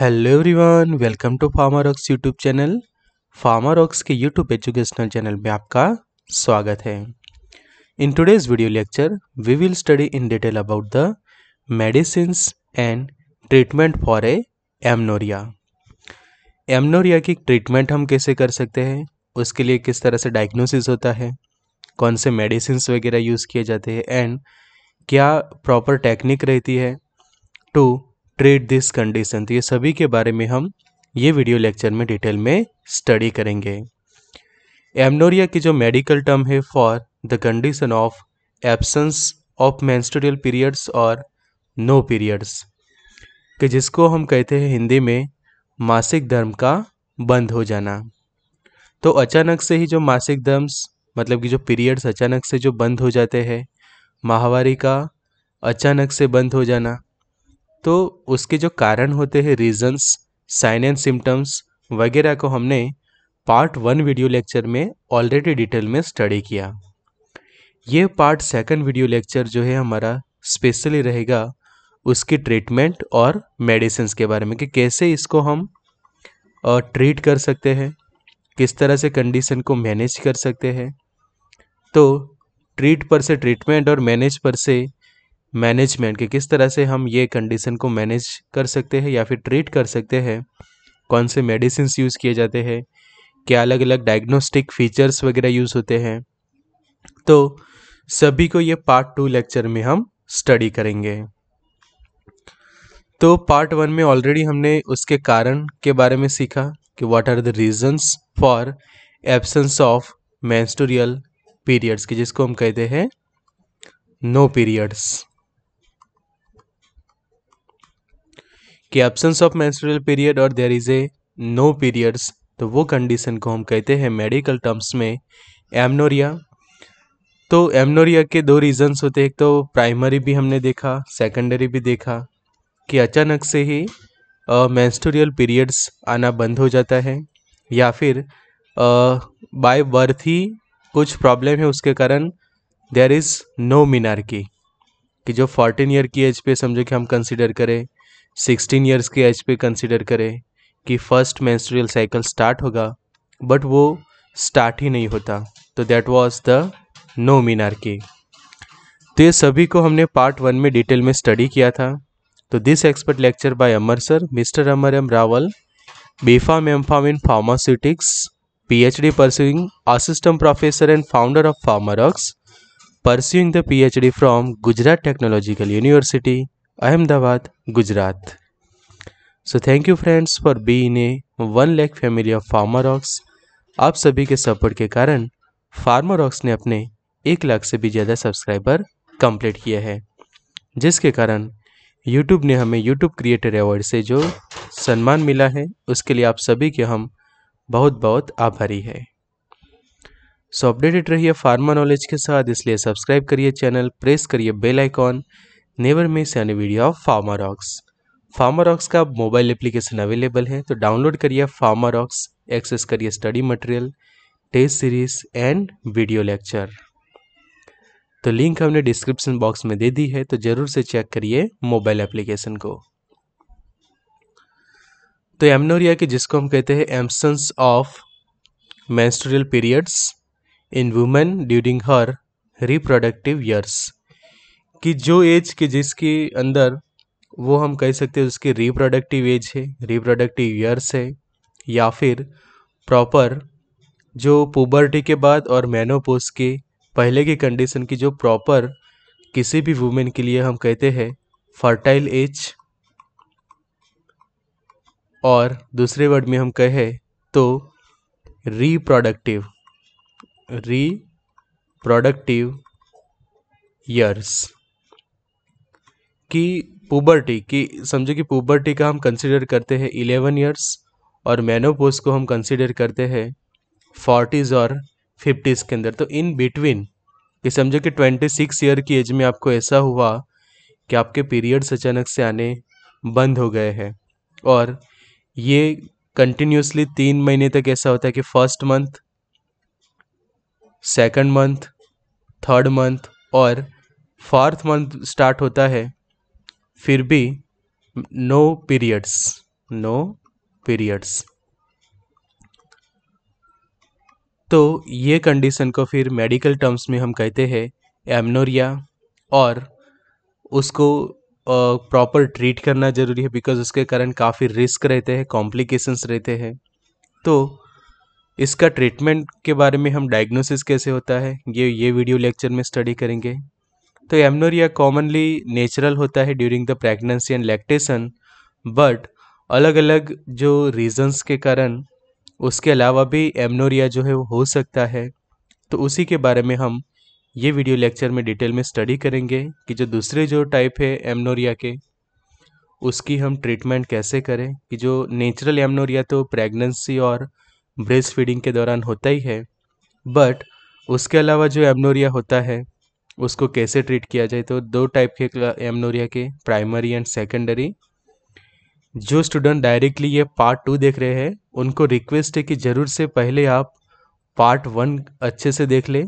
Hello everyone welcome to pharma rocks YouTube channel pharma rocks के YouTube educational channel में आपका स्वागत है in today's video lecture we will study in detail about the medicine and treatment for a amenorrhoea amenorrhoea की treatment हम कैसे कर सकते हैं उसके लिए किस तरह से डायग्नोसिस होता है कौन से मेडिसिन वगैरह यूज़ किए जाते हैं एंड क्या प्रॉपर टेक्निक रहती है टू ट्रेड दिस कंडीशन तो ये सभी के बारे में हम ये वीडियो लेक्चर में डिटेल में स्टडी करेंगे एमनोरिया की जो मेडिकल टर्म है for the condition of absence of menstrual periods और नो पीरियड्स कि जिसको हम कहते हैं हिंदी में मासिक धर्म का बंद हो जाना तो अचानक से ही जो मासिक धर्म्स मतलब कि जो पीरियड्स अचानक से जो बंद हो जाते हैं माहवारी का अचानक से बंद हो जाना तो उसके जो कारण होते हैं रीजंस साइन एंड सिम्टम्स वगैरह को हमने पार्ट वन वीडियो लेक्चर में ऑलरेडी डिटेल में स्टडी किया ये पार्ट सेकंड वीडियो लेक्चर जो है हमारा स्पेशली रहेगा उसकी ट्रीटमेंट और मेडिसिन के बारे में कि कैसे इसको हम ट्रीट कर सकते हैं किस तरह से कंडीशन को मैनेज कर सकते हैं तो ट्रीट पर से ट्रीटमेंट और मैनेज पर से मैनेजमेंट के किस तरह से हम ये कंडीशन को मैनेज कर सकते हैं या फिर ट्रीट कर सकते हैं कौन से मेडिसिन यूज़ किए जाते हैं क्या अलग अलग डायग्नोस्टिक फीचर्स वगैरह यूज़ होते हैं तो सभी को ये पार्ट टू लेक्चर में हम स्टडी करेंगे तो पार्ट वन में ऑलरेडी हमने उसके कारण के बारे में सीखा कि what are the reasons for absence of menstrual periods की जिसको हम कहते हैं नो पीरियड्स कि एब्सेंस ऑफ मेंस्ट्रुअल पीरियड और there is a no periods तो वो कंडीशन को हम कहते हैं मेडिकल टर्म्स में एमनोरिया तो एमनोरिया के दो रीजंस होते हैं एक तो प्राइमरी भी हमने देखा सेकेंडरी भी देखा कि अचानक से ही uh, पीरियड्स आना बंद हो जाता है या फिर बाय बर्थ ही कुछ प्रॉब्लम है उसके कारण देर इज़ नो मीनार की कि जो फोर्टीन ईयर की एज पे समझो कि हम कंसिडर करें सिक्सटीन ईयर्स की एज पे कंसिडर करें कि फर्स्ट मेंस्ट्रुअल साइकिल स्टार्ट होगा बट वो स्टार्ट ही नहीं होता तो दैट वॉज द नो की तो ये सभी को हमने पार्ट वन में डिटेल में स्टडी किया था तो this expert lecture by Amar sir mister Amar M Rawal B pharm M pharm in pharmaceutics assistant professor and founder of founder pursuing the P H D from Gujarat technological university Ahmedabad Gujarat so thank you friends for being a one lakh family of pharma rocks आप सभी के support के कारण farmer aux ने अपने एक लाख से भी ज़्यादा सब्सक्राइबर कंप्लीट किए हैं जिसके कारण यूट्यूब ने हमें यूट्यूब क्रिएटर अवार्ड से जो सम्मान मिला है उसके लिए आप सभी के हम बहुत बहुत आभारी है सो अपडेटेड रहिए फार्मा नॉलेज के साथ इसलिए सब्सक्राइब करिए चैनल प्रेस करिए bell icon never miss any video of pharma rocks pharma rocks का मोबाइल एप्लीकेशन अवेलेबल है तो डाउनलोड करिए फार्मा रॉक्स एक्सेस करिए study material test series and video lecture तो लिंक हमने डिस्क्रिप्शन बॉक्स में दे दी है तो ज़रूर से चेक करिए मोबाइल एप्लीकेशन को तो एमनोरिया के जिसको हम कहते हैं absence of menstrual periods in women during her reproductive years कि जो एज के जिसके अंदर वो हम कह सकते हैं उसकी रिप्रोडक्टिव एज है रिप्रोडक्टिव ईयर्स है या फिर प्रॉपर जो पुबर्टी के बाद और मैनोपोस के पहले की कंडीशन की जो प्रॉपर किसी भी वुमेन के लिए हम कहते हैं फर्टाइल एज और दूसरे वर्ड में हम कहें तो रिप्रोडक्टिव रिप्रोडक्टिव ईयर्स कि पुबर्टी की समझो कि पुबर्टी का हम कंसिडर करते हैं इलेवन ईयर्स और मेनोपोज को हम कंसिडर करते हैं फोर्टीज़ और फिफ्टीज़ के अंदर तो इन बिटवीन कि समझो कि ट्वेंटी सिक्स ईयर की एज में आपको ऐसा हुआ कि आपके पीरियड्स अचानक से आने बंद हो गए हैं और ये कंटिन्यूसली तीन महीने तक ऐसा होता है कि first month second month third month और फोर्थ मंथ स्टार्ट होता है फिर भी नो पीरियड्स नो पीरियड्स तो ये कंडीशन को फिर मेडिकल टर्म्स में हम कहते हैं एमनोरिया और उसको प्रॉपर ट्रीट करना ज़रूरी है बिकॉज उसके कारण काफ़ी रिस्क रहते हैं कॉम्प्लिकेशंस रहते हैं तो इसका ट्रीटमेंट के बारे में हम डायग्नोसिस कैसे होता है ये ये वीडियो लेक्चर में स्टडी करेंगे तो एमनोरिया कॉमनली नेचुरल होता है during the pregnancy and lactation but अलग अलग जो रीजंस के कारण उसके अलावा भी एमनोरिया जो है वो हो सकता है तो उसी के बारे में हम ये वीडियो लेक्चर में डिटेल में स्टडी करेंगे कि जो दूसरे जो टाइप है एमनोरिया के उसकी हम ट्रीटमेंट कैसे करें कि जो नेचुरल एमनोरिया तो प्रेगनेंसी और ब्रेस्ट फीडिंग के दौरान होता ही है बट उसके अलावा जो एमनोरिया होता है उसको कैसे ट्रीट किया जाए तो दो टाइप के एमनोरिया के प्राइमरी एंड सेकेंडरी जो स्टूडेंट डायरेक्टली ये पार्ट टू देख रहे हैं उनको रिक्वेस्ट है कि ज़रूर से पहले आप पार्ट वन अच्छे से देख लें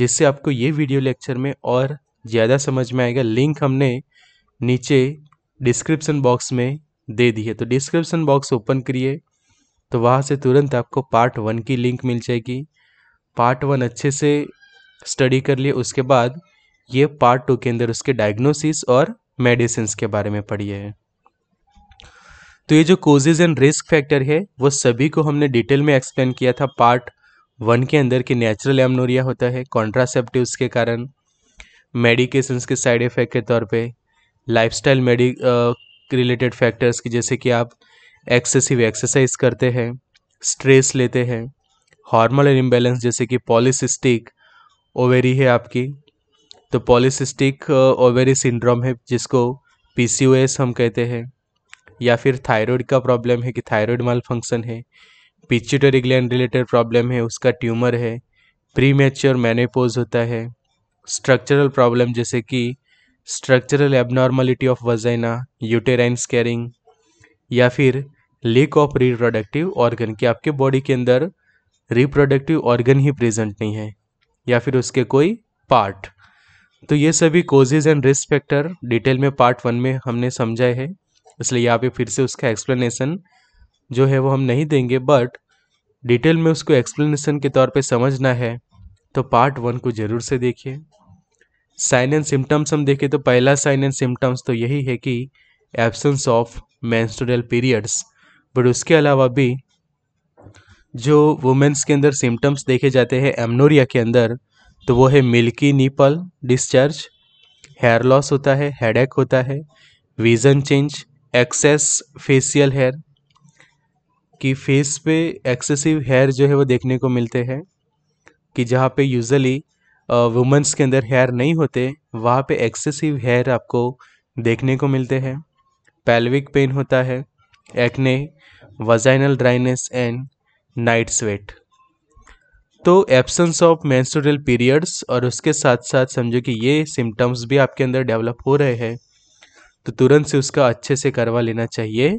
जिससे आपको ये वीडियो लेक्चर में और ज़्यादा समझ में आएगा लिंक हमने नीचे डिस्क्रिप्सन बॉक्स में दे दी है तो डिस्क्रिप्शन बॉक्स ओपन करिए तो वहाँ से तुरंत आपको पार्ट वन की लिंक मिल जाएगी पार्ट वन अच्छे से स्टडी कर लिए उसके बाद ये पार्ट टू के अंदर उसके डायग्नोसिस और मेडिसिन के बारे में पढ़िए है तो ये जो कोजेज एंड रिस्क फैक्टर है वो सभी को हमने डिटेल में एक्सप्लेन किया था पार्ट वन के अंदर कि नेचुरल एमनोरिया होता है कॉन्ट्रासेप्टिव के कारण मेडिकेशन के साइड इफ़ेक्ट के तौर पर लाइफ स्टाइल रिलेटेड फैक्टर्स की जैसे कि आप एक्सेसिव एक्सरसाइज करते हैं स्ट्रेस लेते हैं हार्मोनल इम्बेलेंस जैसे कि पॉलिसिस्टिक ओवेरी है आपकी तो पॉलिसिस्टिक ओवेरी सिंड्रोम है जिसको पी हम कहते हैं या फिर थायराइड का प्रॉब्लम है कि थायराइड माल फंक्शन है पिच्यूटरी ग्लैंड रिलेटेड प्रॉब्लम है उसका ट्यूमर है प्री मेच्योर मैनेपोज होता है स्ट्रक्चरल प्रॉब्लम जैसे कि structural abnormality of vagina uterine scarring या फिर लीक ऑफ रिप्रोडक्टिव ऑर्गन कि आपके बॉडी के अंदर रिप्रोडक्टिव ऑर्गन ही प्रेजेंट नहीं है या फिर उसके कोई पार्ट तो ये सभी causes and risk factor detail में पार्ट वन में हमने समझाए हैं इसलिए यहाँ पे फिर से उसका एक्सप्लेनेशन जो है वो हम नहीं देंगे बट डिटेल में उसको एक्सप्लेनेशन के तौर पे समझना है तो पार्ट वन को ज़रूर से देखिए साइन एंड सिम्टम्स हम देखें तो पहला साइन एंड सिम्टम्स तो यही है कि absence of menstrual periods but उसके अलावा भी जो वुमेन्स के अंदर सिम्टम्स देखे जाते हैं एमनोरिया के अंदर तो वो है मिल्की नीपल डिस्चार्ज हेयर लॉस होता है हेड होता है vision change excess facial hair कि फेस पे एक्सेसिव हेयर जो है वो देखने को मिलते हैं कि जहाँ पे यूजली वुमेंस के अंदर हेयर नहीं होते वहाँ पे एक्सेसिव हेयर आपको देखने को मिलते हैं पैल्विक पेन होता है acne vaginal dryness and night sweat तो एब्सेंस ऑफ मैंस्टोरल पीरियड्स और उसके साथ साथ समझो कि ये सिम्टम्स भी आपके अंदर डेवलप हो रहे हैं तो तुरंत से उसका अच्छे से करवा लेना चाहिए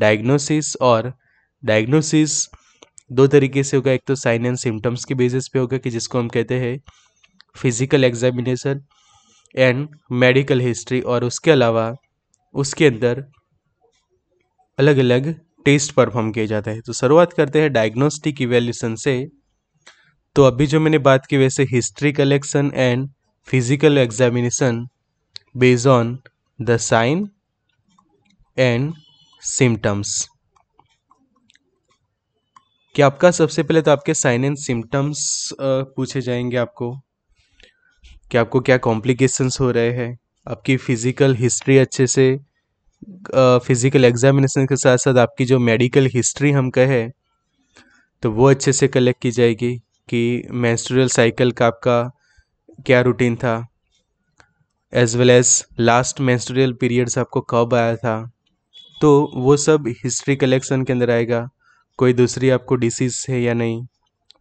डायग्नोसिस और डायग्नोसिस दो तरीके से होगा एक तो साइन एंड सिम्टम्स के बेसिस पे होगा कि जिसको हम कहते हैं physical examination and medical history और उसके अलावा उसके अंदर अलग अलग टेस्ट परफॉर्म किए जाते हैं तो शुरुआत करते हैं डायग्नोस्टिक इवेल्यूशन से तो अभी जो मैंने बात की वैसे history collection and physical examination based on the sign and symptoms कि आपका सबसे पहले तो आपके साइन एंड सिम्टम्स पूछे जाएंगे आपको कि आपको क्या कॉम्प्लिकेशंस हो रहे हैं आपकी फ़िज़िकल हिस्ट्री अच्छे से फिज़िकल एग्जामिनेशन के साथ साथ आपकी जो मेडिकल हिस्ट्री हम कहे तो वो अच्छे से कलेक्ट की जाएगी कि मैंस्ट्रियल साइकिल का आपका क्या रूटीन था as well as last menstrual periods आपको कब आया था तो वो सब हिस्ट्री कलेक्शन के अंदर आएगा कोई दूसरी आपको डिसीज़ है या नहीं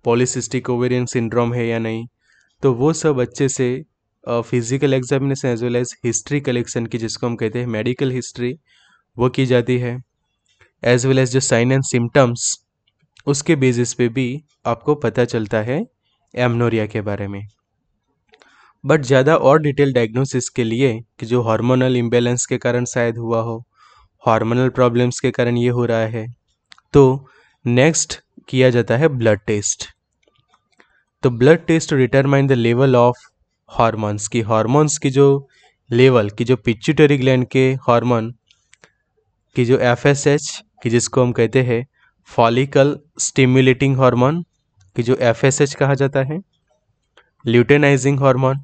पॉलिसिस्टिक ओवेरियन सिंड्रोम है या नहीं तो वो सब अच्छे से physical examination as well as history collection की जिसको हम कहते हैं मेडिकल हिस्ट्री वो की जाती है एज वेल एज जो साइन एंड सिम्टम्स उसके बेसिस पे भी आपको पता चलता है एमनोरिया के बारे में बट ज़्यादा और डिटेल डायग्नोसिस के लिए कि जो हार्मोनल इम्बेलेंस के कारण शायद हुआ हो हार्मोनल प्रॉब्लम्स के कारण ये हो रहा है तो नेक्स्ट किया जाता है ब्लड टेस्ट तो blood test to determine the level of hormones की हार्मोन्स की जो लेवल की जो पिच्यूटरी ग्लैंड के हार्मोन की जो एफ एस एच की जिसको हम कहते हैं फॉलिकल स्टिम्युलेटिंग हार्मोन की जो एफ एस एच कहा जाता है luteinizing hormone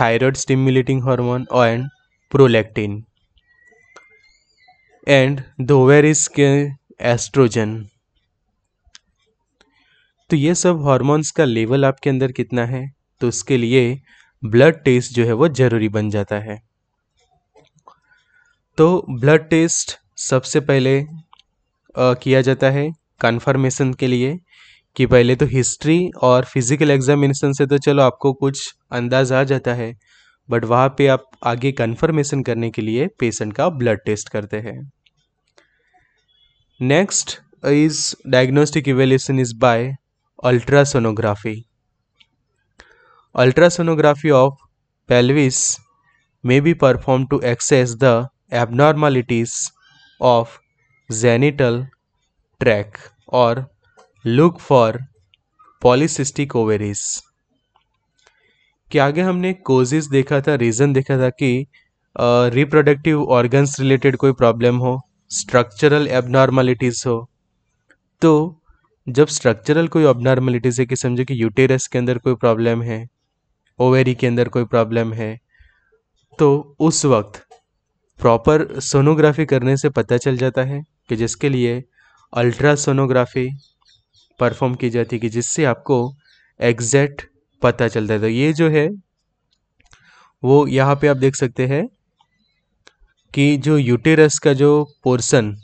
thyroid stimulating hormone and prolactin and दोवेर के एस्ट्रोजन तो ये सब हॉर्मोन्स का लेवल आपके अंदर कितना है तो उसके लिए ब्लड टेस्ट जो है वो ज़रूरी बन जाता है तो ब्लड टेस्ट सबसे पहले आ, किया जाता है कन्फर्मेशन के लिए कि पहले तो हिस्ट्री और फिज़िकल एग्जामिनेशन से तो चलो आपको कुछ अंदाज आ जाता है बट वहाँ पे आप आगे कन्फर्मेशन करने के लिए पेशेंट का ब्लड टेस्ट करते हैं next is diagnostic evaluation is by ultrasonography ultrasonography of pelvis may be perform to assess the abnormalities of genital tract और लुक फॉर पॉलिसिस्टिक ओवेरीज के आगे हमने कोजिस देखा था रीज़न देखा था कि रिप्रोडक्टिव ऑर्गन्स रिलेटेड कोई प्रॉब्लम हो स्ट्रक्चरल एबनॉर्मलिटीज़ हो तो जब स्ट्रक्चरल कोई एबनॉर्मलिटीज़ है कि समझो कि यूटेरस के अंदर कोई प्रॉब्लम है ओवेरी के अंदर कोई प्रॉब्लम है तो उस वक्त प्रॉपर सोनोग्राफी करने से पता चल जाता है कि जिसके लिए अल्ट्रासोनोग्राफी परफॉर्म की जाती है कि जिससे आपको एग्जैक्ट पता चलता है तो ये जो है वो यहाँ पे आप देख सकते हैं कि जो यूटेरस का जो पोर्सन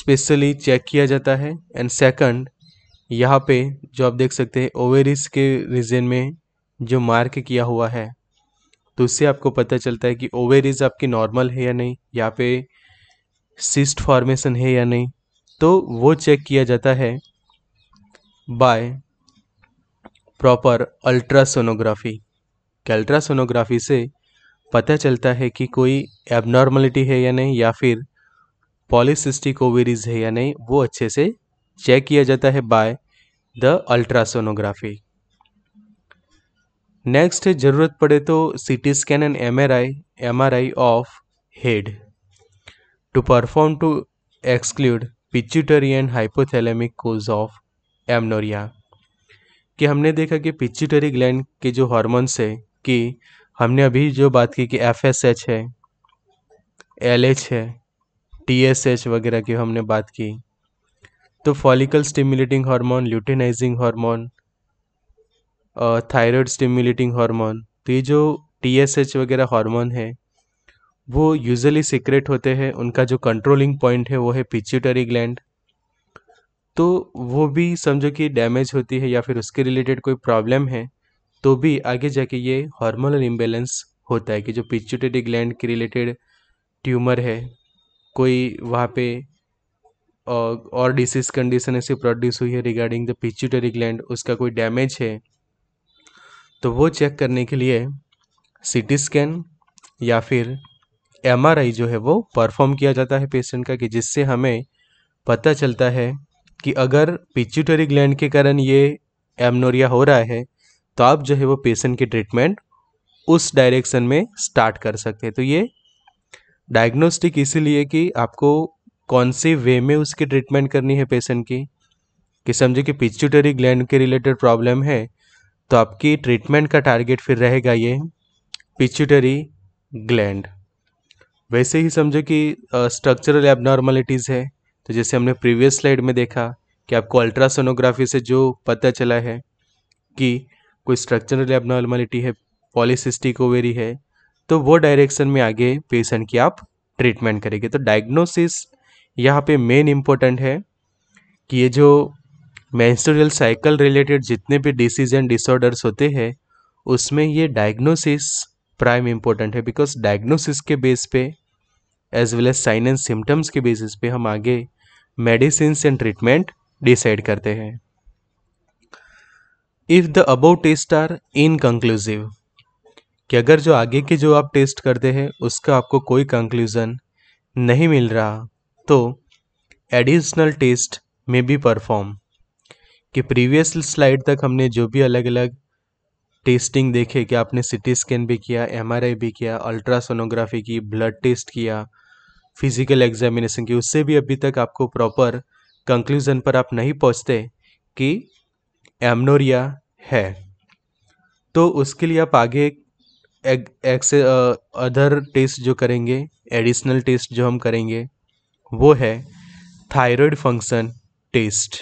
स्पेशली चेक किया जाता है एंड सेकंड यहाँ पे जो आप देख सकते हैं ओवेरिस के रीजन में जो मार्क किया हुआ है तो उससे आपको पता चलता है कि ओवेरिज आपकी नॉर्मल है या नहीं यहाँ पे सिस्ट फॉर्मेशन है या नहीं तो वो चेक किया जाता है बाय प्रॉपर अल्ट्रासोनोग्राफी कि अल्ट्रासोनोग्राफी से पता चलता है कि कोई एबनॉर्मलिटी है या नहीं या फिर पॉलिसिस्टिक ओवेरिज है या नहीं वो अच्छे से चेक किया जाता है बाय द अल्ट्रासोनोग्राफी नेक्स्ट ज़रूरत पड़े तो C T scan and M R I M R I of head to perform to exclude pituitary and hypothalamic cause of amenorrhoea कि हमने देखा कि पिच्यूटरी ग्लैंड के जो हॉर्मोन्स है कि हमने अभी जो बात की कि एफ एस एच है एल एच है टी एस एच वगैरह की हमने बात की तो follicle stimulating hormone luteinizing hormone thyroid stimulating hormone तो ये जो टी एस एच वगैरह हार्मोन है वो यूजली सीक्रेट होते हैं उनका जो कंट्रोलिंग पॉइंट है वो है पिच्यूटरी ग्लैंड तो वो भी समझो कि डैमेज होती है या फिर उसके रिलेटेड कोई प्रॉब्लम है तो भी आगे जाके ये हार्मोनल इम्बेलेंस होता है कि जो पिच्यूटरी ग्लैंड के रिलेटेड ट्यूमर है कोई वहाँ पे और डिसीज कंडीशन ऐसी प्रोड्यूस हुई है रिगार्डिंग द पिच्यूटरी ग्लैंड उसका कोई डैमेज है तो वो चेक करने के लिए सी स्कैन या फिर एम जो है वो परफॉर्म किया जाता है पेशेंट का कि जिससे हमें पता चलता है कि अगर पिच्यूटरी ग्लैंड के कारण ये एमनोरिया हो रहा है तो आप जो है वो पेशेंट की ट्रीटमेंट उस डायरेक्शन में स्टार्ट कर सकते हैं तो ये डायग्नोस्टिक इसीलिए कि आपको कौन से वे में उसकी ट्रीटमेंट करनी है पेशेंट की कि समझे कि पिच्यूटरी ग्लैंड के रिलेटेड प्रॉब्लम है तो आपकी ट्रीटमेंट का टारगेट फिर रहेगा ये पिच्यूटरी ग्लैंड वैसे ही समझो कि स्ट्रक्चरल एबनॉर्मलिटीज़ है तो जैसे हमने प्रीवियस स्लाइड में देखा कि आपको अल्ट्रासोनोग्राफी से जो पता चला है कि कोई स्ट्रक्चरल एबनॉर्मलिटी है पॉलिसिस्टिक ओवेरी है तो वो डायरेक्शन में आगे पेशेंट की आप ट्रीटमेंट करेंगे तो डायग्नोसिस यहाँ पे मेन इम्पोर्टेंट है कि ये जो मैंस्टोरियल साइकिल रिलेटेड जितने भी डिसीज एंड डिसऑर्डर्स होते हैं उसमें ये डायग्नोसिस प्राइम इम्पोर्टेंट है बिकॉज डायग्नोसिस के बेस पे as well as sign and symptoms के बेसिस पे हम आगे मेडिसिन एंड ट्रीटमेंट डिसाइड करते हैं if the above test are inconclusive कि अगर जो आगे के जो आप टेस्ट करते हैं उसका आपको कोई कंक्लूज़न नहीं मिल रहा तो एडिशनल टेस्ट में भी परफॉर्म कि प्रीवियस स्लाइड तक हमने जो भी अलग अलग टेस्टिंग देखे कि आपने सिटी स्कैन भी किया एमआरआई भी किया अल्ट्रासोनोग्राफी की ब्लड टेस्ट किया फिजिकल एग्जामिनेशन की उससे भी अभी तक आपको प्रॉपर कंक्लूज़न पर आप नहीं पहुंचते कि एमनोरिया है तो उसके लिए आप आगे एक, अदर टेस्ट जो करेंगे एडिशनल टेस्ट जो हम करेंगे वो है थायराइड फंक्शन टेस्ट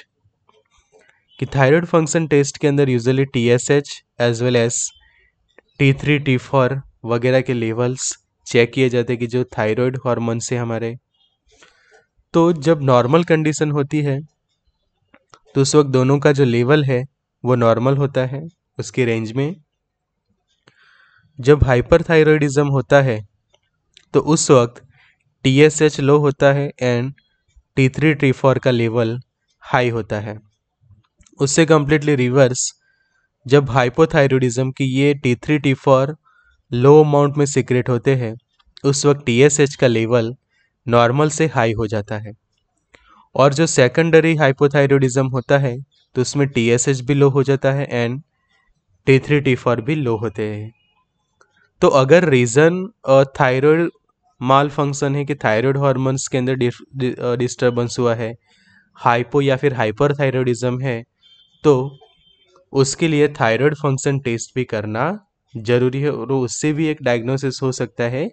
कि थायराइड फंक्शन टेस्ट के अंदर usually T S H as well as T three T four वगैरह के लेवल्स चेक किए जाते हैं कि जो थायराइड हार्मोन से हमारे तो जब नॉर्मल कंडीशन होती है तो उस वक्त दोनों का जो लेवल है वो नॉर्मल होता है उसके रेंज में जब हाइपरथायरॉयडिज्म होता है तो उस वक्त टी एस एच लो होता है and T three T four का लेवल हाई होता है उससे कम्प्लीटली रिवर्स जब हाइपोथायरोडिज्म की ये T three T four low amount में सिक्रेट होते हैं उस वक्त टी एस एच का लेवल नॉर्मल से हाई हो जाता है और जो सेकेंडरी हाइपोथायरोडिज्म होता है तो उसमें टी एस एच भी लो हो जाता है and T three T four भी लो होते हैं तो अगर रीज़न थायरॉयड माल फंक्शन है कि थायराइड हार्मोन्स के अंदर डिस्टर्बेंस हुआ है हाइपो या फिर हाइपर थायरॉयडिज्म है तो उसके लिए थायराइड फंक्शन टेस्ट भी करना जरूरी है और उससे भी एक डायग्नोसिस हो सकता है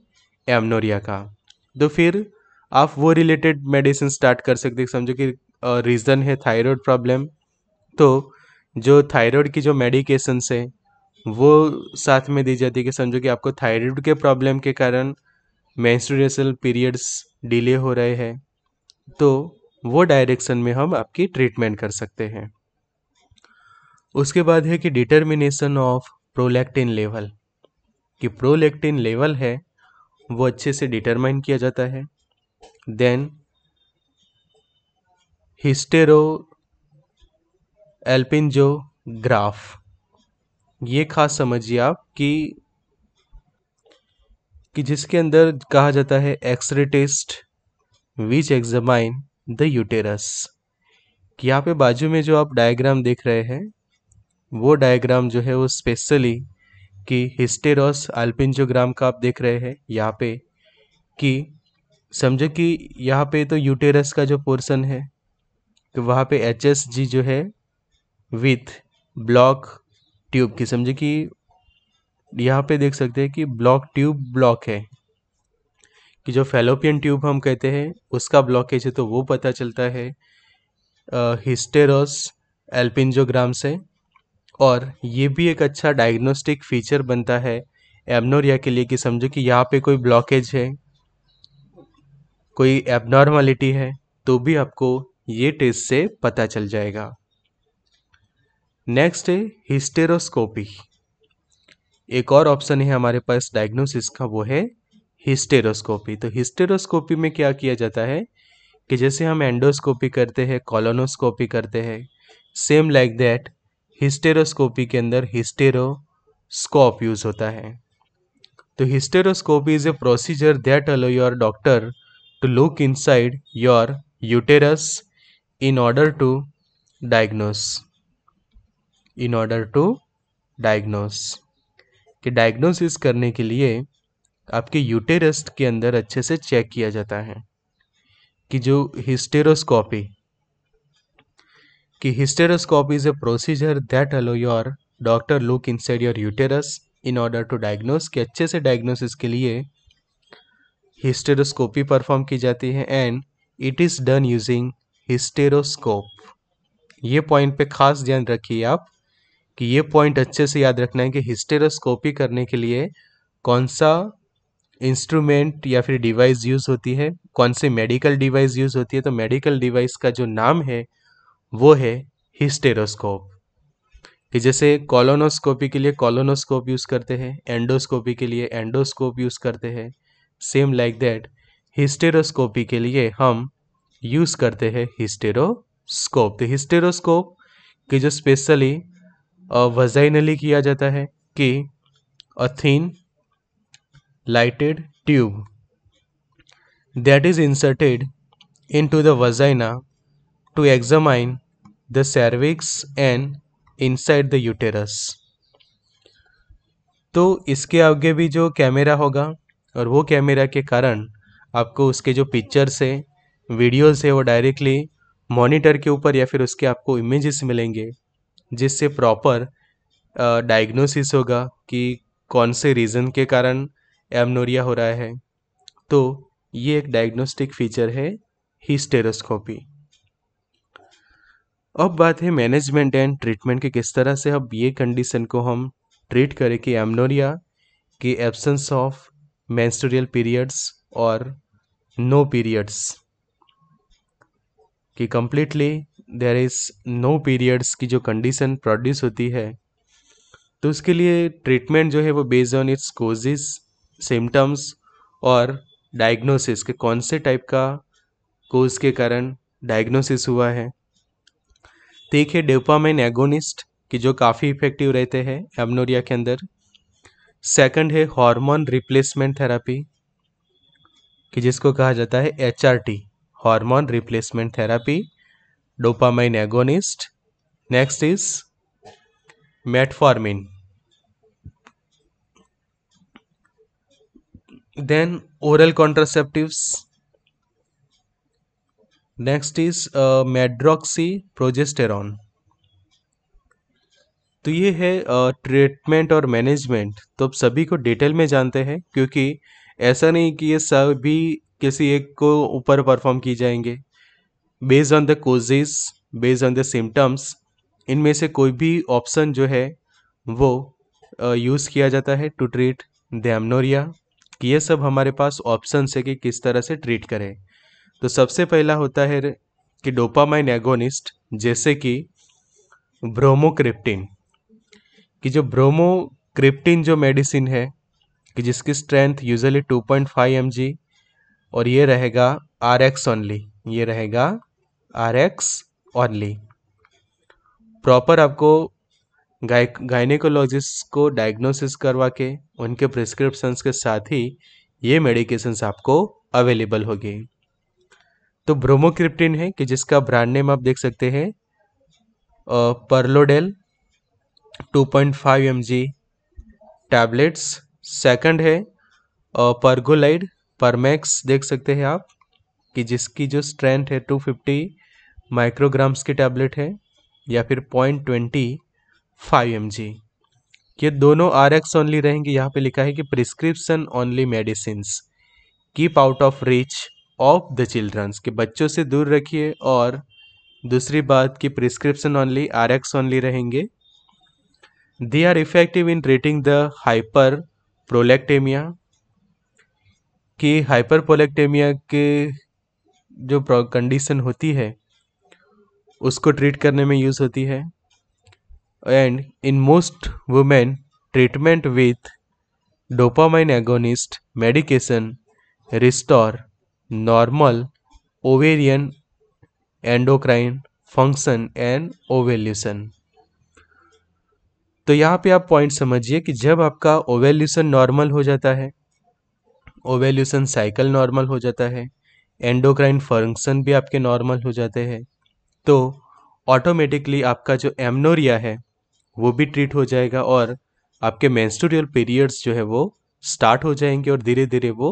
एमनोरिया का तो फिर आप वो रिलेटेड मेडिसिन स्टार्ट कर सकते समझो कि रीज़न है थायराइड प्रॉब्लम तो जो थायराइड की जो मेडिकेशंस है वो साथ में दी जाती है कि समझो कि आपको थायराइड के प्रॉब्लम के कारण मेंस्ट्रुएशन पीरियड्स डिले हो रहे हैं तो वो डायरेक्शन में हम आपकी ट्रीटमेंट कर सकते हैं उसके बाद है कि डिटर्मिनेशन ऑफ प्रोलैक्टिन लेवल कि प्रोलैक्टिन लेवल है वो अच्छे से डिटरमाइन किया जाता है देन हिस्टेरो एल्पिन जो ग्राफ ये खास समझिए आप कि कि जिसके अंदर कहा जाता है X ray test which examine the uterus कि यहाँ पे बाजू में जो आप डायग्राम देख रहे हैं वो डायग्राम जो है वो स्पेशली कि हिस्टेरॉस अल्पिनजोग्राम का आप देख रहे हैं यहाँ पे कि समझो कि यहाँ पे तो यूटेरस का जो पोर्शन है तो वहाँ पे एच जो है विथ ब्लॉक ट्यूब की समझो कि यहाँ पे देख सकते हैं कि ब्लॉक ट्यूब ब्लॉक है कि जो फेलोपियन ट्यूब हम कहते हैं उसका ब्लॉकेज है तो वो पता चलता है हिस्टेरोस एल्पिनजोग्राम से और ये भी एक अच्छा डायग्नोस्टिक फीचर बनता है एबनोरिया के लिए कि समझो कि यहाँ पे कोई ब्लॉकेज है कोई एबनॉर्मलिटी है तो भी आपको ये टेस्ट से पता चल जाएगा नेक्स्ट है हिस्टेरोस्कोपी एक और ऑप्शन है हमारे पास डायग्नोसिस का वो है हिस्टेरोस्कोपी तो हिस्टेरोस्कोपी में क्या किया जाता है कि जैसे हम एंडोस्कोपी करते हैं कॉलोनोस्कोपी करते हैं सेम लाइक दैट हिस्टेरोस्कोपी के अंदर हिस्टेरोस्कोप यूज़ होता है तो hysteroscopy is a procedure that allow your doctor to look inside your uterus in order to diagnose in order to diagnose कि डायग्नोसिस करने के लिए आपके यूटेरस्ट के अंदर अच्छे से चेक किया जाता है कि जो हिस्टेरोस्कोपी कि hysteroscopy is a procedure that allow your doctor look inside your uterus in order to diagnose कि अच्छे से डायग्नोसिस के लिए हिस्टेरोस्कोपी परफॉर्म की जाती है and it is done using hysteroscope ये पॉइंट पे खास ध्यान रखिए आप कि ये पॉइंट अच्छे से याद रखना है कि हिस्टेरोस्कोपी करने के लिए कौन सा इंस्ट्रूमेंट या फिर डिवाइस यूज़ होती है कौन सी मेडिकल डिवाइस यूज़ होती है तो मेडिकल डिवाइस का जो नाम है वो है हिस्टेरोस्कोप कि जैसे कॉलोनोस्कोपी के लिए कॉलोनोस्कोप यूज़ करते हैं एंडोस्कोपी के लिए एंडोस्कोप यूज़ करते हैं सेम लाइक दैट हिस्टेरोस्कोपी के लिए हम यूज़ करते हैं हिस्टेरोस्कोप तो हिस्टेरोस्कोप की जो स्पेशली वजाइनली किया जाता है कि a thin lighted tube that is inserted into the vagina to examine the cervix and inside the uterus तो इसके आगे भी जो कैमरा होगा और वो कैमरा के कारण आपको उसके जो पिक्चर्स है वीडियोज है वो डायरेक्टली मॉनिटर के ऊपर या फिर उसके आपको इमेजेस मिलेंगे जिससे प्रॉपर डायग्नोसिस होगा कि कौन से रीज़न के कारण एमनोरिया हो रहा है तो ये एक डायग्नोस्टिक फीचर है हिस्टेरोस्कोपी अब बात है मैनेजमेंट एंड ट्रीटमेंट के किस तरह से अब ये कंडीशन को हम ट्रीट करें कि एमनोरिया की एब्सेंस ऑफ मैंस्टोरियल पीरियड्स और नो पीरियड्स कि completely there is no periods की जो कंडीशन प्रोड्यूस होती है तो उसके लिए ट्रीटमेंट जो है वो based on its causes symptoms और डायग्नोसिस के कौन से टाइप का कोज के कारण डायग्नोसिस हुआ है तो एक है डेपामाइन एगोनिस्ट कि जो काफ़ी इफेक्टिव रहते हैं एमनोरिया के अंदर सेकंड है हार्मोन रिप्लेसमेंट थेरापी कि जिसको कहा जाता है H R T hormone replacement therapy dopamine agonist next is metformin then oral contraceptives next is medroxyprogesterone तो ये है ट्रीटमेंट uh, और मैनेजमेंट तो अब सभी को डिटेल में जानते हैं क्योंकि ऐसा नहीं कि ये सभी किसी एक को ऊपर परफॉर्म की जाएंगे based on the causes based on the symptoms इनमें से कोई भी ऑप्शन जो है वो यूज़ किया जाता है टू ट्रीट दैमनोरिया ये सब हमारे पास ऑप्शन है कि किस तरह से ट्रीट करें तो सबसे पहला होता है कि डोपामाइन एगोनिस्ट जैसे कि ब्रोमोक्रिप्टिन कि जो ब्रोमोक्रिप्टिन जो मेडिसिन है कि जिसकी स्ट्रेंथ यूजली 2.5 एम और ये रहेगा आर एक्स ओनली ये रहेगा आर एक्स ऑनली प्रॉपर आपको गाइनेकोलॉजिस्ट गायनिकोलॉजिस्ट को डायग्नोसिस करवा के उनके प्रिस्क्रिप्शंस के साथ ही ये मेडिकेशंस आपको अवेलेबल होगी तो ब्रोमोक्रिप्टिन है कि जिसका ब्रांड नेम आप देख सकते हैं परलोडेल 2.5 पॉइंट टैबलेट्स सेकंड है परगोलाइड परमैक्स देख सकते हैं आप कि जिसकी जो स्ट्रेंथ है 250 माइक्रोग्राम्स की टैबलेट है या फिर point twenty five M G ये दोनों आर एक्स ओनली रहेंगे यहाँ पे लिखा है कि prescription only medicine keep out of reach of the childrens कि बच्चों से दूर रखिए और दूसरी बात कि prescription only R X only रहेंगे they are effective in treating the hyperprolactinaemia कि हाइपर प्रोलेक्टेमिया के जो कंडीशन होती है उसको ट्रीट करने में यूज़ होती है and in most women treatment with dopamine agonist medication restore normal ovarian endocrine function and ovulation तो यहाँ पे आप पॉइंट समझिए कि जब आपका ओवेल्यूशन नॉर्मल हो जाता है ओवेल्यूशन साइकिल नॉर्मल हो जाता है एंडोक्राइन फंक्शन भी आपके नॉर्मल हो जाते हैं तो ऑटोमेटिकली आपका जो एमनोरिया है वो भी ट्रीट हो जाएगा और आपके मेंस्टोरियल पीरियड्स जो है वो स्टार्ट हो जाएंगे और धीरे धीरे वो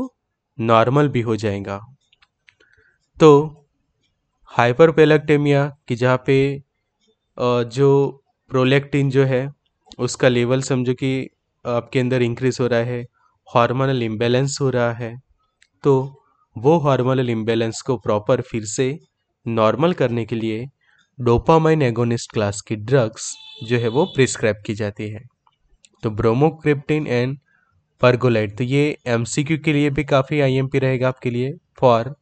नॉर्मल भी हो जाएगा तो हाइपरपेलेक्टेमिया कि जहाँ पे जो प्रोलेक्टिन जो है उसका लेवल समझो कि आपके अंदर इंक्रीज हो रहा है हार्मोनल इम्बेलेंस हो रहा है तो वो हार्मोनल इम्बेलेंस को प्रॉपर फिर से नॉर्मल करने के लिए डोपामाइन एगोनिस्ट क्लास की ड्रग्स जो है वो प्रिस्क्राइब की जाती है तो ब्रोमोक्रिप्टिन एंड परगोलाइट तो ये एम के लिए भी काफ़ी आई रहेगा आपके लिए for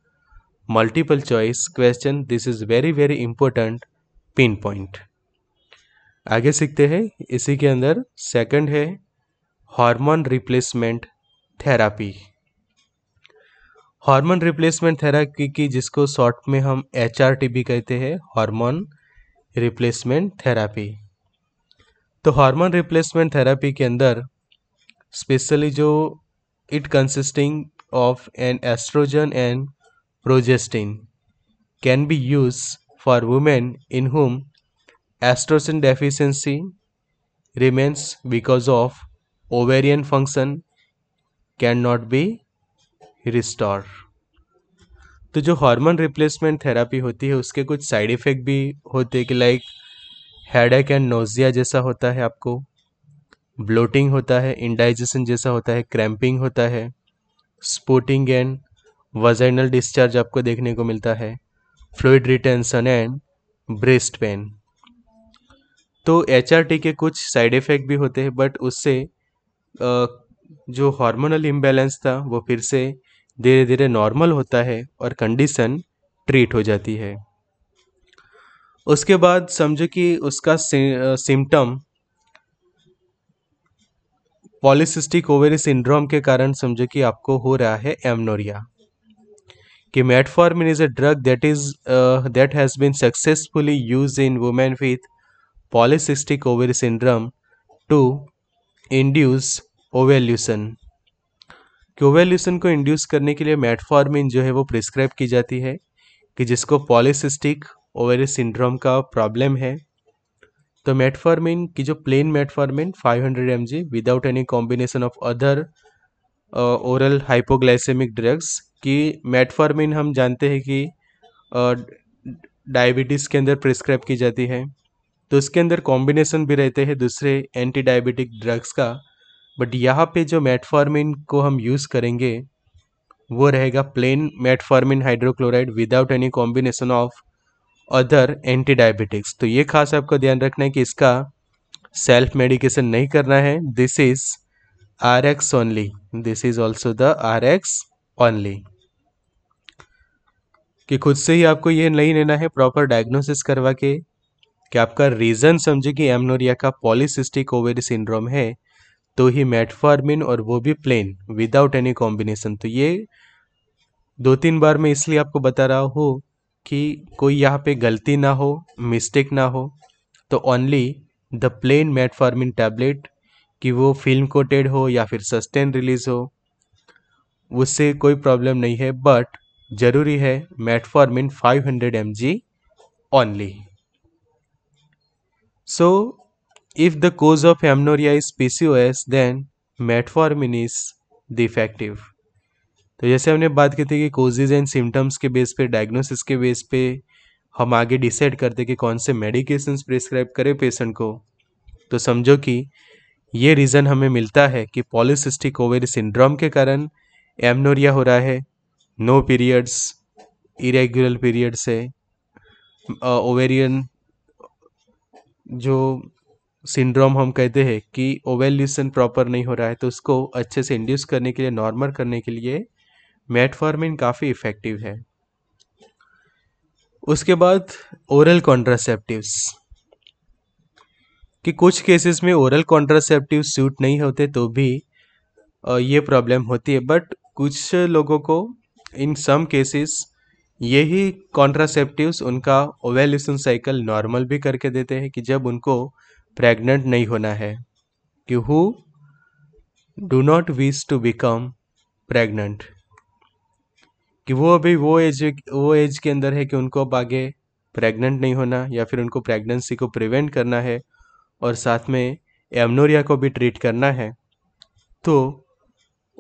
multiple choice question this is very very important pin point आगे सीखते हैं इसी के अंदर सेकंड है hormone replacement therapy hormone replacement therapy की जिसको शॉर्ट में हम एच कहते हैं हार्मोन रिप्लेसमेंट थेरेपी तो हार्मोन रिप्लेसमेंट थेरेपी के अंदर स्पेशली जो it consisting of an oestrogen and progestin can be use for women in whom oestrogen deficiency because of ovarian function can not be restore तो जो hormone replacement therapy होती है उसके कुछ side effect भी होते हैं कि like headache and nausea जैसा होता है आपको ब्लोटिंग होता है इंडाइजेशन जैसा होता है क्रैम्पिंग होता है स्पोटिंग एंड वजाइनल डिस्चार्ज आपको देखने को मिलता है fluid retention and breast pain तो एच के कुछ साइड इफ़ेक्ट भी होते हैं बट उससे जो हार्मोनल इम्बेलेंस था वो फिर से धीरे धीरे नॉर्मल होता है और कंडीशन ट्रीट हो जाती है उसके बाद समझो कि उसका सिम्टम पॉलिसिस्टिक ओवेरी सिंड्रोम के कारण समझो कि आपको हो रहा है एमनोरिया कि metformin is a drug that is that has been successfully use in women with polycystic ovary syndrome to induce ovulation क्यूवेल्यूशन को इंड्यूस करने के लिए मेटफॉर्मिन जो है वो प्रिस्क्राइब की जाती है कि जिसको पॉलिसिस्टिक ओवेरी सिंड्रोम का प्रॉब्लम है तो मेटफॉर्मिन की जो plain metformin 500 hundred M G without any combination of other oral hypoglycaemic drugs कि मेटफॉर्मिन हम जानते हैं कि डायबिटीज़ uh, के अंदर प्रिस्क्राइब की जाती है तो उसके अंदर कॉम्बिनेशन भी रहते हैं दूसरे एंटी डायबिटिक ड्रग्स का बट यहाँ पे जो मेटफॉर्मिन को हम यूज़ करेंगे वो रहेगा plain metformin hydrochloride without any combination of other anti diabetics तो ये खास आपको ध्यान रखना है कि इसका सेल्फ मेडिकेशन नहीं करना है this is R X only this is also the R X only कि खुद से ही आपको ये नहीं लेना है प्रॉपर डायग्नोसिस करवा के कि आपका रीज़न समझे कि एमनोरिया का पॉलिसिस्टिक ओवेरी सिंड्रोम है तो ही मेटफॉर्मिन और वो भी प्लेन विदाउट एनी कॉम्बिनेशन तो ये दो तीन बार मैं इसलिए आपको बता रहा हूँ कि कोई यहाँ पे गलती ना हो मिस्टेक ना हो तो only the plain metformin tablet कि वो फिल्म कोटेड हो या फिर सस्टेन रिलीज हो उससे कोई प्रॉब्लम नहीं है बट ज़रूरी है metformin 500 M G only so If the cause of amenorrhea is PCOS, then metformin is defective. तो जैसे हमने बात की थी कि कोजेज एंड सिम्टम्स के बेस पे डायग्नोसिस के बेस पे हम आगे डिसाइड करते कि कौन से मेडिकेशंस प्रिस्क्राइब करें पेशेंट को तो समझो कि ये रीज़न हमें मिलता है कि पॉलिसिस्टिक ओवेर सिंड्रोम के कारण एमनोरिया हो रहा है नो पीरियड्स इरेगुलर पीरियड्स है ओवेरियन जो सिंड्रोम हम कहते हैं कि ओवेल्यूशन प्रॉपर नहीं हो रहा है तो उसको अच्छे से इंड्यूस करने के लिए नॉर्मल करने के लिए मेटफॉर्मिन काफ़ी इफ़ेक्टिव है उसके बाद ओरल कॉन्ट्रासेप्टिवस कि कुछ केसेस में ओरल कॉन्ट्रासेप्टिव सूट नहीं होते तो भी ये प्रॉब्लम होती है बट कुछ लोगों को इन सम केसेस यही कॉन्ट्रासेप्टिव उनका ओवेल्यूशन साइकिल नॉर्मल भी करके देते हैं कि जब उनको प्रेग्नेंट नहीं होना है कि who do not wish to become pregnant कि वो अभी वो एज वो एज के अंदर है कि उनको अब आगे प्रेग्नेंट नहीं होना या फिर उनको प्रेगनेंसी को प्रिवेंट करना है और साथ में एमनोरिया को भी ट्रीट करना है तो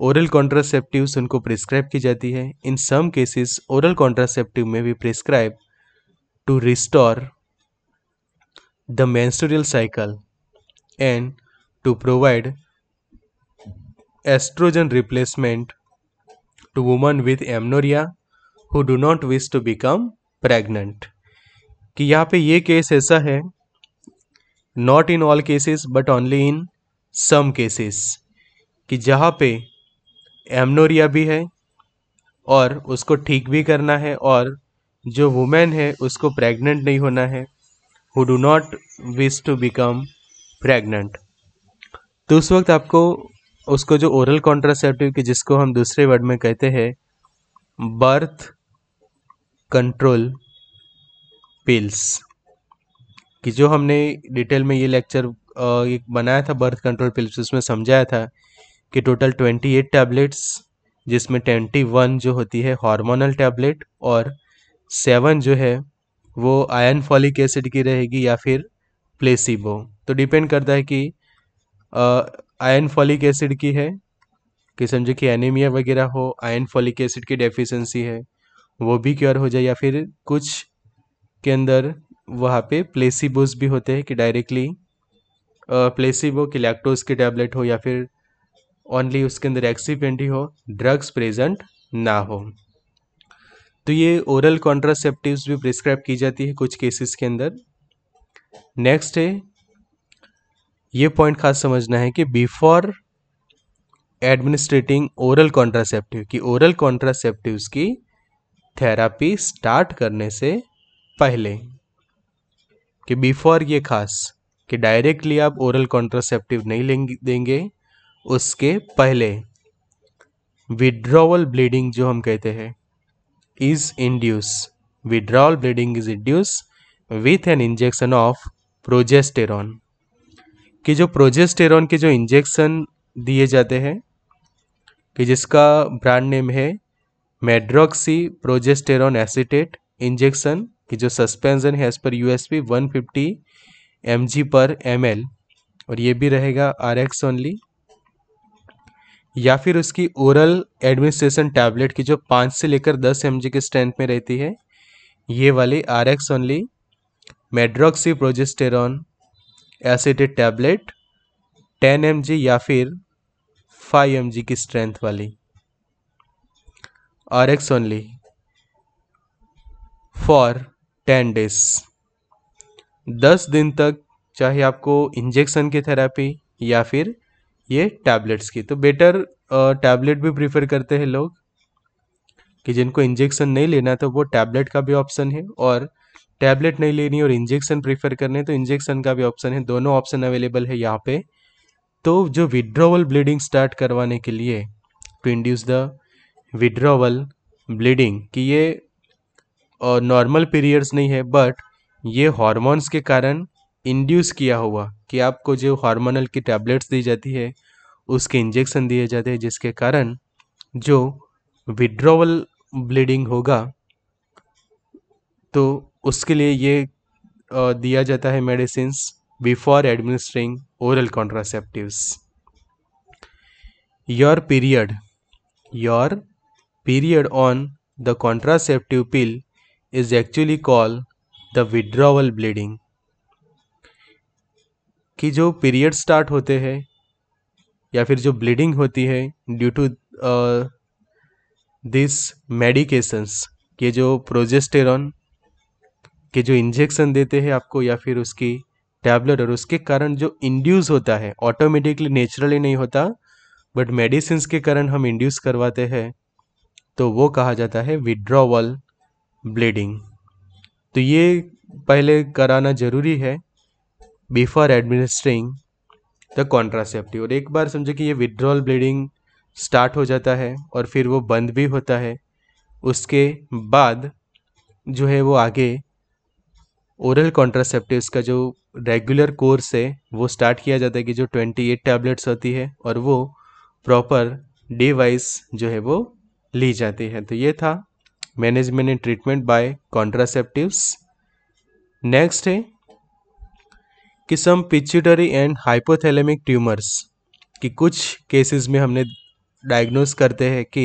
ओरल कॉन्ट्रासेप्टिव्स उनको प्रिस्क्राइब की जाती है in some cases oral contraceptive में भी prescribe to restore the menstrual cycle and to provide estrogen replacement to women with amenorrhea who do not wish to become pregnant कि यहाँ पे ये केस ऐसा है not in all cases but only in some cases कि जहाँ पे amenorrhoea भी है और उसको ठीक भी करना है और जो वुमेन है उसको प्रेग्नेंट नहीं होना है who do not wish to become pregnant तो उस वक्त आपको उसको जो ओरल कॉन्ट्रासेप्टिव की जिसको हम दूसरे वर्ड में कहते हैं बर्थ कंट्रोल पिल्स कि जो हमने डिटेल में ये लेक्चर एक बनाया था बर्थ कंट्रोल पिल्स उसमें समझाया था कि टोटल ट्वेंटी एट टैबलेट्स जिसमें ट्वेंटी वन जो होती है हार्मोनल टैबलेट और सेवन जो है वो आयन फॉलिक एसिड की रहेगी या फिर प्लेसिबो तो डिपेंड करता है कि आयन फॉलिक एसिड की है कि समझो कि एनीमिया वगैरह हो आयन फॉलिक एसिड की डेफिशिएंसी है वो भी क्योर हो जाए या फिर कुछ के अंदर वहाँ पे प्लेसिबोस भी होते हैं कि डायरेक्टली प्लेसिबो की लैक्टोज की टैबलेट हो या फिर ओनली उसके अंदर एक्सीपेंट ही हो ड्रग्स प्रेजेंट ना हो तो ये ओरल कॉन्ट्रासेप्टिव्स भी प्रिस्क्राइब की जाती है कुछ केसेस के अंदर नेक्स्ट है ये पॉइंट खास समझना है कि बिफोर एडमिनिस्ट्रेटिंग ओरल कॉन्ट्रासेप्टिव की ओरल कॉन्ट्रासेप्टिव की थेरापी स्टार्ट करने से पहले कि बिफोर ये खास कि डायरेक्टली आप ओरल कॉन्ट्रासेप्टिव नहीं लेंगे देंगे उसके पहले विड्रॉवल ब्लीडिंग जो हम कहते हैं is induced. Withdrawal bleeding is induced with an injection of progesterone कि जो प्रोजेस्टेरॉन के जो इंजेक्शन दिए जाते हैं कि जिसका ब्रांड नेम है मेड्रोक्सी प्रोजेस्टेरॉन एसिटेट इंजेक्शन कि जो सस्पेंशन है as per U S P one fifty M G per M L और ये भी रहेगा आर एक्स ओनली या फिर उसकी ओरल एडमिनिस्ट्रेशन टैबलेट की जो पाँच से लेकर दस एम के स्ट्रेंथ में रहती है ये वाली R X only medroxy progesterone acetate tablet ten M या फिर फाइव एम की स्ट्रेंथ वाली R X only for ten days दस दिन तक चाहे आपको इंजेक्शन की थेरेपी या फिर ये टैबलेट्स की तो बेटर टैबलेट भी प्रीफर करते हैं लोग कि जिनको इंजेक्शन नहीं लेना है तो वो टैबलेट का भी ऑप्शन है और टैबलेट नहीं लेनी और इंजेक्शन प्रीफर करने तो इंजेक्शन का भी ऑप्शन है दोनों ऑप्शन अवेलेबल है यहाँ पे तो जो विड्रोवल ब्लीडिंग स्टार्ट करवाने के लिए to induce the withdrawal bleeding कि ये नॉर्मल पीरियड्स नहीं है बट ये हॉर्मोन्स के कारण इंड्यूस किया हुआ कि आपको जो हार्मोनल की टैबलेट्स दी जाती है उसके इंजेक्शन दिए जाते हैं जिसके कारण जो विड्रोवल ब्लीडिंग होगा तो उसके लिए ये दिया जाता है medicine before administering oral contraceptive your period your period on the contraceptive pill is actually call the withdrawal bleeding कि जो पीरियड स्टार्ट होते हैं या फिर जो ब्लीडिंग होती है ड्यू टू दिस मेडिकेशंस के जो प्रोजेस्टेरॉन के जो इंजेक्शन देते हैं आपको या फिर उसकी टैबलेट और उसके कारण जो इंड्यूस होता है ऑटोमेटिकली नेचुरली नहीं होता बट मेडिसिन के कारण हम इंड्यूस करवाते हैं तो वो कहा जाता है विड्रॉवल ब्लीडिंग तो ये पहले कराना ज़रूरी है बिफोर एडमिनिस्ट्रिंग द कॉन्ट्रासेप्टिव और एक बार समझो कि ये विड्रॉल ब्लीडिंग स्टार्ट हो जाता है और फिर वो बंद भी होता है उसके बाद जो है वो आगे ओरल कॉन्ट्रासेप्टिवस का जो रेगुलर कोर्स है वो स्टार्ट किया जाता है कि जो ट्वेंटी एट टैबलेट्स होती है और वो प्रॉपर डे वाइज जो है वो ली जाती है तो ये था management and treatment by contraceptives next है कि some pituitary and hypothalamic tumours कि कुछ केसेस में हमने डायग्नोस करते हैं कि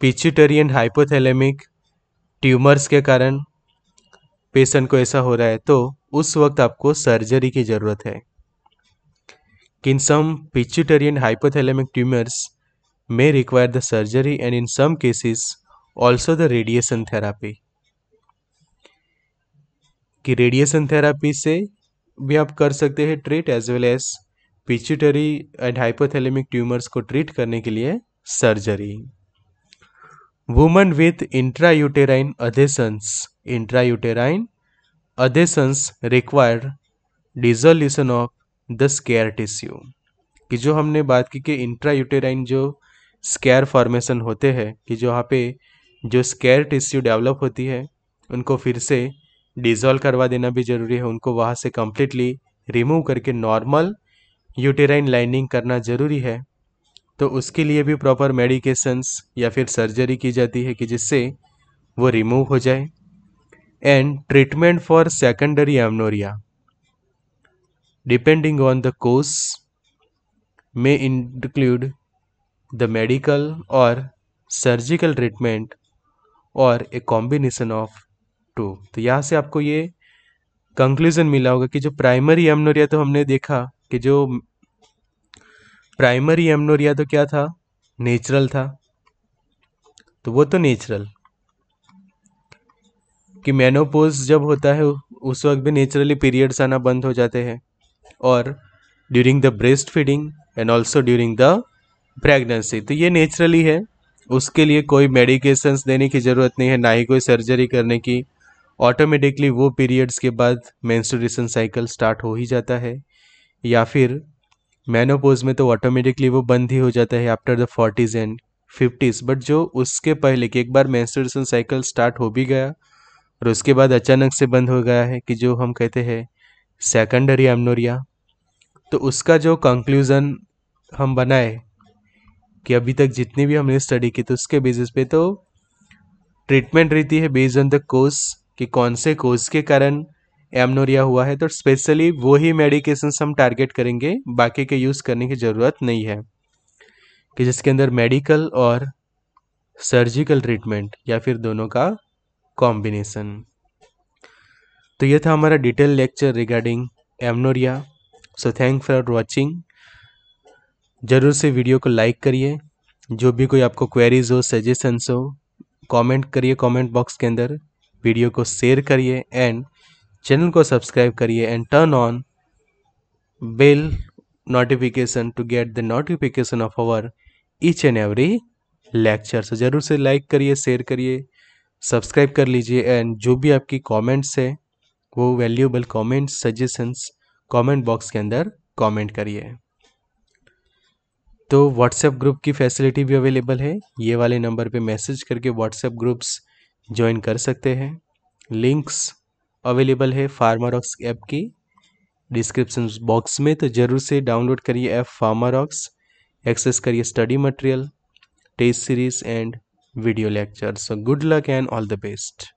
पिच्यूटरी एंड हाइपोथैलेमिक ट्यूमर्स के कारण पेशेंट को ऐसा हो रहा है तो उस वक्त आपको सर्जरी की ज़रूरत है किन some pituitary and hypothalamic tumours may require the surgery and in some cases also the radiation therapy कि रेडिएशन थेरापी से भी आप कर सकते हैं treat as well as pituitary and hypothalamic tumours को ट्रीट करने के लिए surgery woman with intrauterine adhesions intrauterine adhesions required dissolution of the scar tissue कि जो हमने बात की कि इंट्रायूटेराइन जो स्केयर फॉर्मेशन होते हैं कि जो यहाँ पे जो स्केयर टिश्यू डेवलप होती है उनको फिर से डिज़ोल्व करवा देना भी ज़रूरी है उनको वहाँ से कम्प्लीटली रिमूव करके नॉर्मल यूटेराइन लाइनिंग करना ज़रूरी है तो उसके लिए भी प्रॉपर मेडिकेशंस या फिर सर्जरी की जाती है कि जिससे वो रिमूव हो जाए and treatment for secondary amenorrhoea depending on the course may include the medical or surgical treatment or a combination of to तो यहाँ से आपको ये कंक्लूजन मिला होगा कि जो प्राइमरी एमनोरिया तो हमने देखा कि जो प्राइमरी एमनोरिया तो क्या था नेचुरल था तो वो तो नेचुरल कि मेनोपोज जब होता है उस वक्त भी नेचुरली पीरियड्स आना बंद हो जाते हैं और during the breastfeeding and also during the pregnancy तो ये नेचुरली है उसके लिए कोई मेडिकेशंस देने की ज़रूरत नहीं है ना ही कोई सर्जरी करने की ऑटोमेटिकली वो पीरियड्स के बाद मैंस्टोरेशन साइकिल स्टार्ट हो ही जाता है या फिर मैनोपोज में तो ऑटोमेटिकली वो बंद ही हो जाता है after the forties and fifties but जो उसके पहले कि एक बार मैंस्टोरेशन साइकिल स्टार्ट हो भी गया और उसके बाद अचानक से बंद हो गया है कि जो हम कहते हैं सेकेंडरी एमनोरिया तो उसका जो कंक्लूज़न हम बनाए कि अभी तक जितनी भी हमने स्टडी की तो उसके बेसिस पे तो ट्रीटमेंट रहती है बेस्ड ऑन द कोर्स कि कौन से कोज के कारण एमनोरिया हुआ है तो स्पेशली वो ही मेडिकेशन हम टारगेट करेंगे बाकी के यूज़ करने की ज़रूरत नहीं है कि जिसके अंदर मेडिकल और सर्जिकल ट्रीटमेंट या फिर दोनों का कॉम्बिनेशन तो ये था हमारा detail lecture regarding amenorrhoea so thank for watching ज़रूर से वीडियो को लाइक करिए जो भी कोई आपको क्वेरीज हो सजेशंस हो कमेंट करिए कमेंट बॉक्स के अंदर वीडियो को शेयर करिए एंड चैनल को सब्सक्राइब करिए and turn on bell notification to get the notification of our each and every lecture so ज़रूर से लाइक करिए शेयर करिए सब्सक्राइब कर लीजिए एंड जो भी आपकी कमेंट्स है वो valuable comments suggestions comment box के अंदर कमेंट करिए तो व्हाट्सएप ग्रुप की फैसिलिटी भी अवेलेबल है ये वाले नंबर पे मैसेज करके व्हाट्सएप ग्रुप्स ज्वाइन कर सकते हैं लिंक्स अवेलेबल है फार्मारॉक्स ऐप की डिस्क्रिप्शन बॉक्स में तो ज़रूर से डाउनलोड करिए ऐप फार्मारॉक्स एक्सेस करिए study material test series and video lecture so good luck and all the best